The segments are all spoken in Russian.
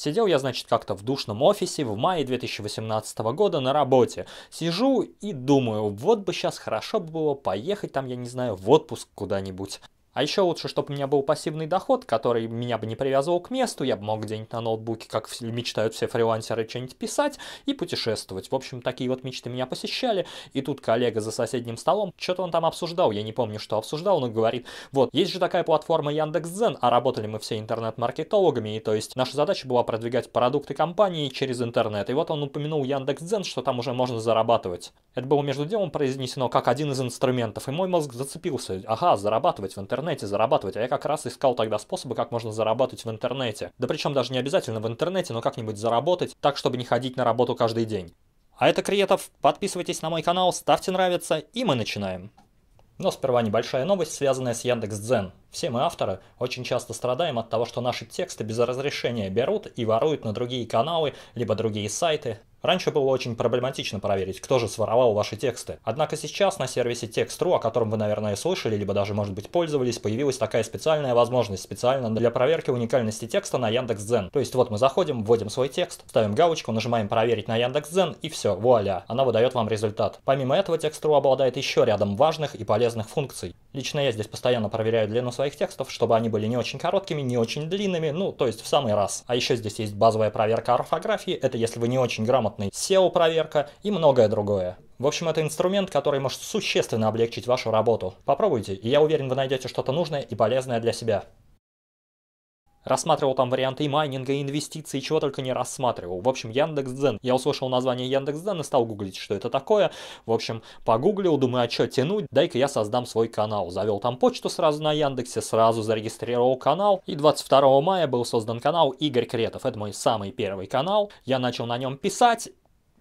Сидел я, значит, как-то в душном офисе в мае 2018 года на работе. Сижу и думаю, вот бы сейчас хорошо было поехать там, я не знаю, в отпуск куда-нибудь. А еще лучше, чтобы у меня был пассивный доход, который меня бы не привязывал к месту, я бы мог где-нибудь на ноутбуке, как мечтают все фрилансеры, что-нибудь писать и путешествовать. В общем, такие вот мечты меня посещали, и тут коллега за соседним столом, что-то он там обсуждал, я не помню, что обсуждал, но говорит, вот, есть же такая платформа Яндекс.Зен, а работали мы все интернет-маркетологами, и то есть наша задача была продвигать продукты компании через интернет, и вот он упомянул Яндекс.Зен, что там уже можно зарабатывать. Это было между делом произнесено как один из инструментов, и мой мозг зацепился, ага, зарабатывать в интернете интернете зарабатывать, а я как раз искал тогда способы, как можно зарабатывать в интернете. Да причем даже не обязательно в интернете, но как-нибудь заработать, так, чтобы не ходить на работу каждый день. А это Криетов, подписывайтесь на мой канал, ставьте нравится, и мы начинаем. Но сперва небольшая новость, связанная с Яндекс.Дзен. Все мы, авторы, очень часто страдаем от того, что наши тексты без разрешения берут и воруют на другие каналы, либо другие сайты. Раньше было очень проблематично проверить, кто же своровал ваши тексты. Однако сейчас на сервисе Text.ru, о котором вы, наверное, слышали, либо даже, может быть, пользовались, появилась такая специальная возможность специально для проверки уникальности текста на Яндекс.Дзен. То есть вот мы заходим, вводим свой текст, ставим галочку, нажимаем «Проверить на Яндекс.Дзен» и все, вуаля, она выдает вам результат. Помимо этого, Text.ru обладает еще рядом важных и полезных функций. Лично я здесь постоянно проверяю длину своих текстов, чтобы они были не очень короткими, не очень длинными, ну, то есть в самый раз. А еще здесь есть базовая проверка орфографии, это если вы не очень грамотный, SEO-проверка и многое другое. В общем, это инструмент, который может существенно облегчить вашу работу. Попробуйте, и я уверен, вы найдете что-то нужное и полезное для себя. Рассматривал там варианты и майнинга, и инвестиций, чего только не рассматривал. В общем, Яндекс.Дзен. Я услышал название Яндекс.Дзен и стал гуглить, что это такое. В общем, погуглил, думаю, а что тянуть? Дай-ка я создам свой канал. Завел там почту сразу на Яндексе, сразу зарегистрировал канал. И 22 мая был создан канал Игорь Кретов. Это мой самый первый канал. Я начал на нем писать,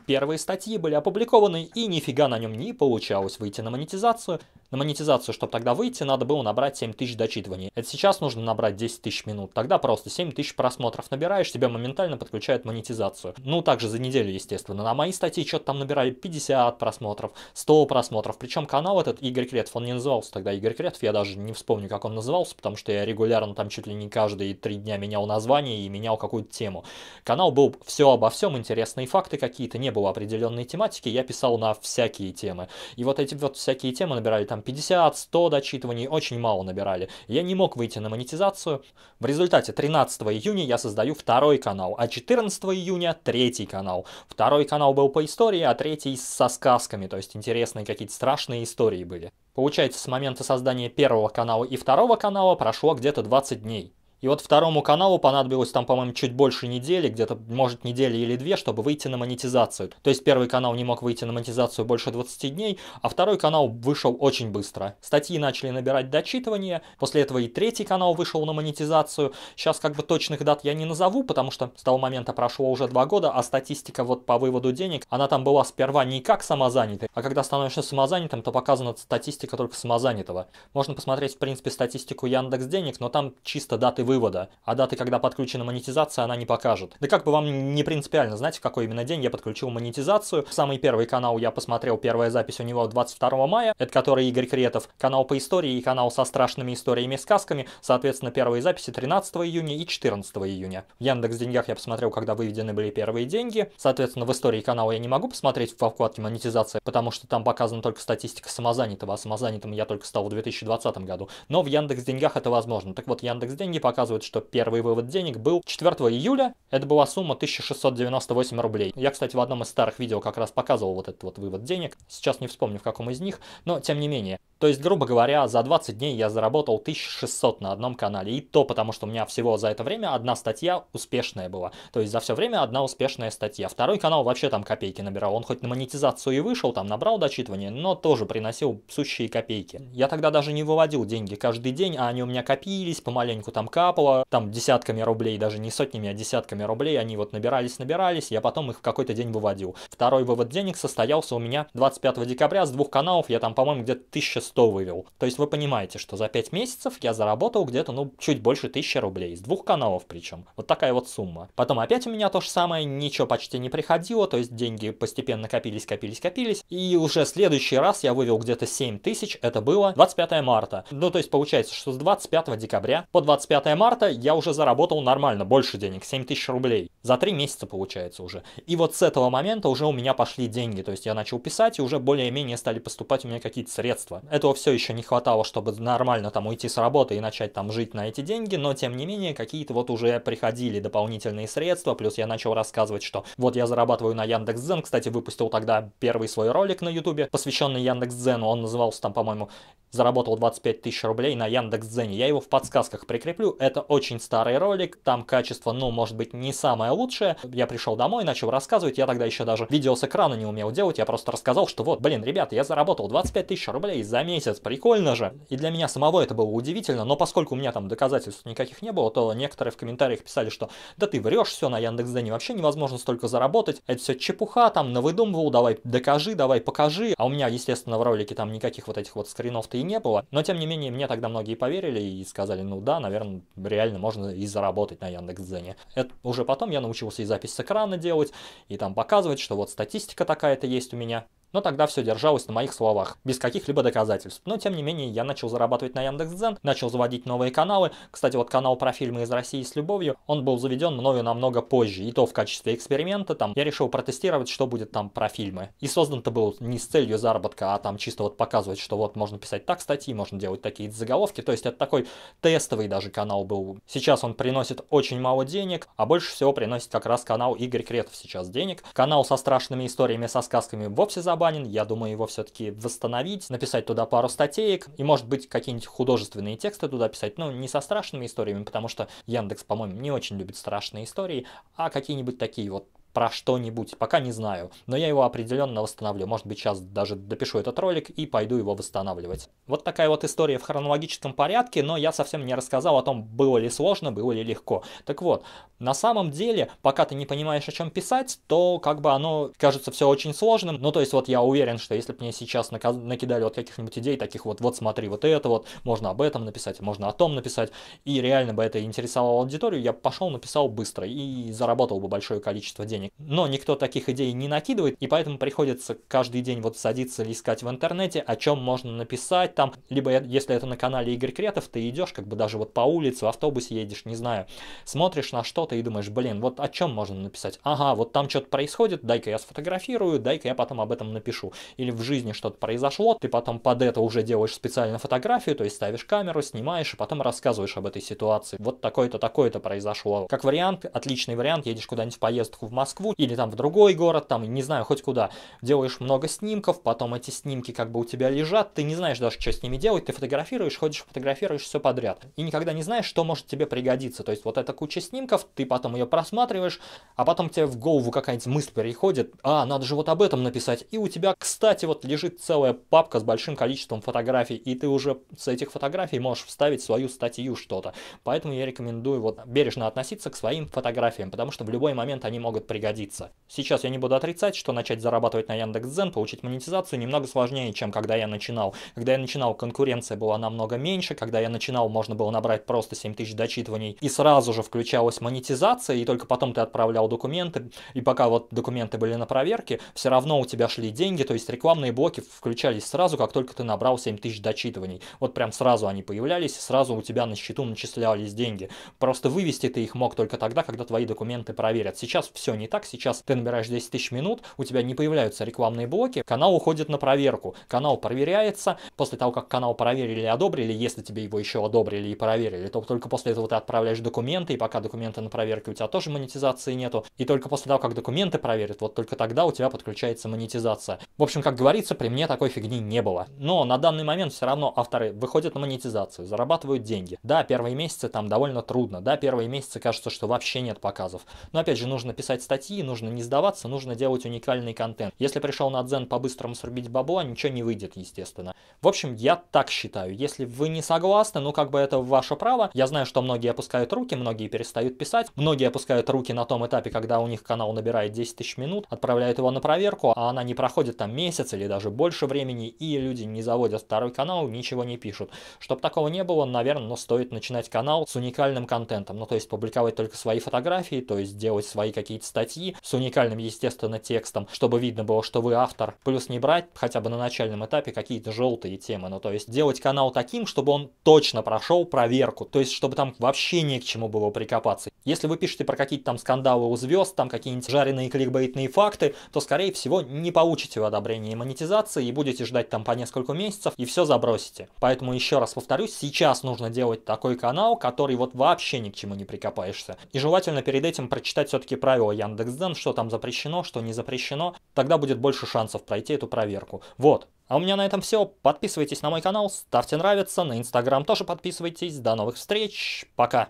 первые статьи были опубликованы, и нифига на нем не получалось выйти на монетизацию. На монетизацию, чтобы тогда выйти, надо было набрать 7000 дочитываний. Это сейчас нужно набрать 10 тысяч минут. Тогда просто 7000 просмотров набираешь, тебя моментально подключают монетизацию. Ну, также за неделю, естественно. На мои статьи что-то там набирали 50 просмотров, 100 просмотров. Причем канал этот, Игорь Кретов, он не назывался тогда Игорь Кретов, я даже не вспомню, как он назывался, потому что я регулярно там чуть ли не каждые три дня менял название и менял какую-то тему. Канал был все обо всем, интересные факты какие-то, не было определенной тематики, я писал на всякие темы. И вот эти вот всякие темы набирали там там 50-100 дочитываний, очень мало набирали. Я не мог выйти на монетизацию. В результате 13 июня я создаю второй канал, а 14 июня третий канал. Второй канал был по истории, а третий со сказками, то есть интересные какие-то страшные истории были. Получается, с момента создания первого канала и второго канала прошло где-то 20 дней. И вот второму каналу понадобилось там, по-моему, чуть больше недели, где-то, может, недели или две, чтобы выйти на монетизацию. То есть первый канал не мог выйти на монетизацию больше 20 дней, а второй канал вышел очень быстро. Статьи начали набирать дочитывание, после этого и третий канал вышел на монетизацию. Сейчас как бы точных дат я не назову, потому что с того момента прошло уже два года, а статистика вот по выводу денег, она там была сперва не как самозанятый, а когда становишься самозанятым, то показана статистика только самозанятого. Можно посмотреть, в принципе, статистику Яндекс Денег, но там чисто даты вывода, а даты, когда подключена монетизация, она не покажет. Да как бы вам не принципиально знать, в какой именно день я подключил монетизацию. Самый первый канал я посмотрел, первая запись у него 22 мая, это который Игорь Кретов, канал по истории и канал со страшными историями и сказками, соответственно, первые записи 13 июня и 14 июня. В Яндекс Деньгах я посмотрел, когда выведены были первые деньги, соответственно, в истории канала я не могу посмотреть во вкладке монетизация, потому что там показана только статистика самозанятого, а самозанятым я только стал в 2020 году, но в Яндекс Деньгах это возможно. Так вот, Яндекс Деньги пока показывает, что первый вывод денег был 4 июля. Это была сумма 1698 рублей. Я, кстати, в одном из старых видео как раз показывал вот этот вот вывод денег. Сейчас не вспомню, в каком из них, но тем не менее. То есть, грубо говоря, за 20 дней я заработал 1600 на одном канале. И то потому, что у меня всего за это время одна статья успешная была. То есть за все время одна успешная статья. Второй канал вообще там копейки набирал. Он хоть на монетизацию и вышел, там набрал дочитывание, но тоже приносил сущие копейки. Я тогда даже не выводил деньги каждый день, а они у меня копились, помаленьку там капали капало там десятками рублей, даже не сотнями, а десятками рублей. Они вот набирались, набирались, я потом их в какой-то день выводил. Второй вывод денег состоялся у меня 25 декабря с двух каналов, я там, по-моему, где-то 1100 вывел. То есть вы понимаете, что за 5 месяцев я заработал где-то, ну, чуть больше 1000 рублей, с двух каналов причем. Вот такая вот сумма. Потом опять у меня то же самое, ничего почти не приходило, то есть деньги постепенно копились, копились, копились. И уже следующий раз я вывел где-то 7000, это было 25 марта. Ну, то есть получается, что с 25 декабря по 25 марта я уже заработал нормально, больше денег, 7000 рублей. За три месяца получается уже. И вот с этого момента уже у меня пошли деньги. То есть я начал писать, и уже более-менее стали поступать у меня какие-то средства. Этого все еще не хватало, чтобы нормально там уйти с работы и начать там жить на эти деньги, но тем не менее какие-то вот уже приходили дополнительные средства. Плюс я начал рассказывать, что вот я зарабатываю на Яндекс.Дзен. Кстати, выпустил тогда первый свой ролик на Ютубе, посвященный Яндекс.Дзену. Он назывался там, по-моему, заработал 25 тысяч рублей на Яндекс.Дзене. Я его в подсказках прикреплю. Это очень старый ролик, там качество, ну, может быть, не самое лучшее. Я пришел домой, начал рассказывать, я тогда еще даже видео с экрана не умел делать, я просто рассказал, что вот, блин, ребята, я заработал 25 тысяч рублей за месяц, прикольно же. И для меня самого это было удивительно, но поскольку у меня там доказательств никаких не было, то некоторые в комментариях писали, что да ты врешь, все, на Яндекс.Дзене вообще невозможно столько заработать, это все чепуха, там, навыдумывал, давай докажи, давай покажи, а у меня, естественно, в ролике там никаких вот этих вот скринов-то и не было, но тем не менее мне тогда многие поверили и сказали, ну да, наверное, реально можно и заработать на Яндекс.Дзене. Это уже потом я научился и запись с экрана делать, и там показывать, что вот статистика такая-то есть у меня. Но тогда все держалось на моих словах, без каких-либо доказательств. Но тем не менее, я начал зарабатывать на Яндекс.Дзен, начал заводить новые каналы. Кстати, вот канал про фильмы из России с любовью, он был заведен мною намного позже, и то в качестве эксперимента. Там я решил протестировать, что будет там про фильмы. И создан-то был не с целью заработка, а там чисто вот показывать, что вот можно писать так статьи, можно делать такие заголовки. То есть это такой тестовый даже канал был. Сейчас он приносит очень мало денег, а больше всего приносит как раз канал Игорь Кретов сейчас денег. Канал со страшными историями, со сказками вовсе забыл Кабанин. Я думаю его все-таки восстановить, написать туда пару статеек и, может быть, какие-нибудь художественные тексты туда писать. Но ну, не со страшными историями, потому что Яндекс, по-моему, не очень любит страшные истории, а какие-нибудь такие вот про что-нибудь, пока не знаю, но я его определенно восстановлю, может быть сейчас даже допишу этот ролик и пойду его восстанавливать. Вот такая вот история в хронологическом порядке, но я совсем не рассказал о том, было ли сложно, было ли легко. Так вот, на самом деле, пока ты не понимаешь, о чем писать, то как бы оно кажется все очень сложным, ну то есть вот я уверен, что если бы мне сейчас накидали вот каких-нибудь идей, таких вот, вот смотри, вот это вот, можно об этом написать, можно о том написать, и реально бы это интересовало аудиторию, я пошел написал быстро и заработал бы большое количество денег денег. Но никто таких идей не накидывает, и поэтому приходится каждый день вот садиться или искать в интернете, о чем можно написать там, либо если это на канале Игорь Кретов, ты идешь как бы даже вот по улице, в автобусе едешь, не знаю, смотришь на что-то и думаешь, блин, вот о чем можно написать? Ага, вот там что-то происходит, дай-ка я сфотографирую, дай-ка я потом об этом напишу. Или в жизни что-то произошло, ты потом под это уже делаешь специально фотографию, то есть ставишь камеру, снимаешь и потом рассказываешь об этой ситуации. Вот такое-то, такое-то произошло. Как вариант, отличный вариант, едешь куда-нибудь в поездку в Москву, Москву или там в другой город, там, не знаю, хоть куда. Делаешь много снимков, потом эти снимки как бы у тебя лежат, ты не знаешь даже, что с ними делать, ты фотографируешь, ходишь, фотографируешь все подряд. И никогда не знаешь, что может тебе пригодиться. То есть вот эта куча снимков, ты потом ее просматриваешь, а потом тебе в голову какая-нибудь мысль переходит, а, надо же вот об этом написать. И у тебя, кстати, вот лежит целая папка с большим количеством фотографий, и ты уже с этих фотографий можешь вставить свою статью что-то. Поэтому я рекомендую вот бережно относиться к своим фотографиям, потому что в любой момент они могут прийти пригодится. Сейчас я не буду отрицать, что начать зарабатывать на Яндекс.Дзен, получить монетизацию немного сложнее, чем когда я начинал. Когда я начинал, конкуренция была намного меньше, когда я начинал, можно было набрать просто 7000 дочитываний, и сразу же включалась монетизация, и только потом ты отправлял документы, и пока вот документы были на проверке, все равно у тебя шли деньги, то есть рекламные блоки включались сразу, как только ты набрал 7000 дочитываний. Вот прям сразу они появлялись, и сразу у тебя на счету начислялись деньги. Просто вывести ты их мог только тогда, когда твои документы проверят. Сейчас все не так сейчас ты набираешь 10 тысяч минут, у тебя не появляются рекламные блоки, канал уходит на проверку, канал проверяется, после того, как канал проверили и одобрили, если тебе его еще одобрили и проверили, то только после этого ты отправляешь документы, и пока документы на проверке у тебя тоже монетизации нету, и только после того, как документы проверят, вот только тогда у тебя подключается монетизация. В общем, как говорится, при мне такой фигни не было. Но на данный момент все равно авторы выходят на монетизацию, зарабатывают деньги. Да, первые месяцы там довольно трудно, да, первые месяцы кажется, что вообще нет показов. Но опять же, нужно писать статьи, статьи, нужно не сдаваться, нужно делать уникальный контент. Если пришел на дзен по-быстрому срубить бабла, ничего не выйдет, естественно. В общем, я так считаю. Если вы не согласны, ну как бы это ваше право. Я знаю, что многие опускают руки, многие перестают писать, многие опускают руки на том этапе, когда у них канал набирает 10 тысяч минут, отправляют его на проверку, а она не проходит там месяц или даже больше времени, и люди не заводят второй канал, ничего не пишут. Чтобы такого не было, наверное, но стоит начинать канал с уникальным контентом, ну то есть публиковать только свои фотографии, то есть делать свои какие-то статьи, статьи с уникальным, естественно, текстом, чтобы видно было, что вы автор, плюс не брать хотя бы на начальном этапе какие-то желтые темы. Ну, то есть делать канал таким, чтобы он точно прошел проверку, то есть чтобы там вообще не к чему было прикопаться. Если вы пишете про какие-то там скандалы у звезд, там какие-нибудь жареные кликбейтные факты, то, скорее всего, не получите одобрение и монетизации, и будете ждать там по несколько месяцев, и все забросите. Поэтому, еще раз повторюсь, сейчас нужно делать такой канал, который вот вообще ни к чему не прикопаешься. И желательно перед этим прочитать все-таки правила Яндекс Яндекс.Дзен, что там запрещено, что не запрещено. Тогда будет больше шансов пройти эту проверку. Вот. А у меня на этом все. Подписывайтесь на мой канал, ставьте нравится, на Инстаграм тоже подписывайтесь. До новых встреч. Пока.